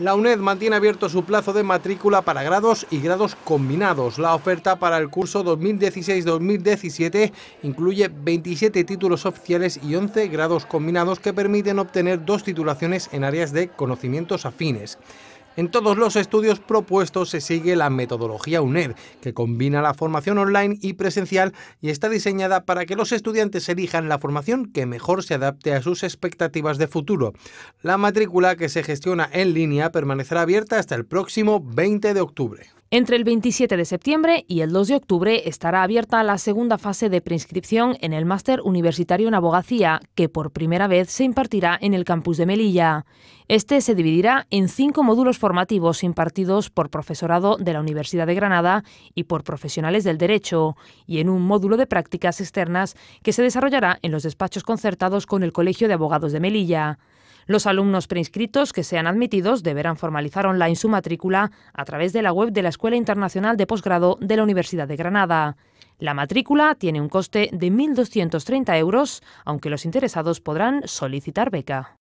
La UNED mantiene abierto su plazo de matrícula para grados y grados combinados. La oferta para el curso 2016-2017 incluye 27 títulos oficiales y 11 grados combinados que permiten obtener dos titulaciones en áreas de conocimientos afines. En todos los estudios propuestos se sigue la metodología UNED, que combina la formación online y presencial y está diseñada para que los estudiantes elijan la formación que mejor se adapte a sus expectativas de futuro. La matrícula que se gestiona en línea permanecerá abierta hasta el próximo 20 de octubre. Entre el 27 de septiembre y el 2 de octubre estará abierta la segunda fase de preinscripción en el Máster Universitario en Abogacía, que por primera vez se impartirá en el campus de Melilla. Este se dividirá en cinco módulos formativos impartidos por profesorado de la Universidad de Granada y por profesionales del derecho, y en un módulo de prácticas externas que se desarrollará en los despachos concertados con el Colegio de Abogados de Melilla. Los alumnos preinscritos que sean admitidos deberán formalizar online su matrícula a través de la web de la Escuela Internacional de Posgrado de la Universidad de Granada. La matrícula tiene un coste de 1.230 euros, aunque los interesados podrán solicitar beca.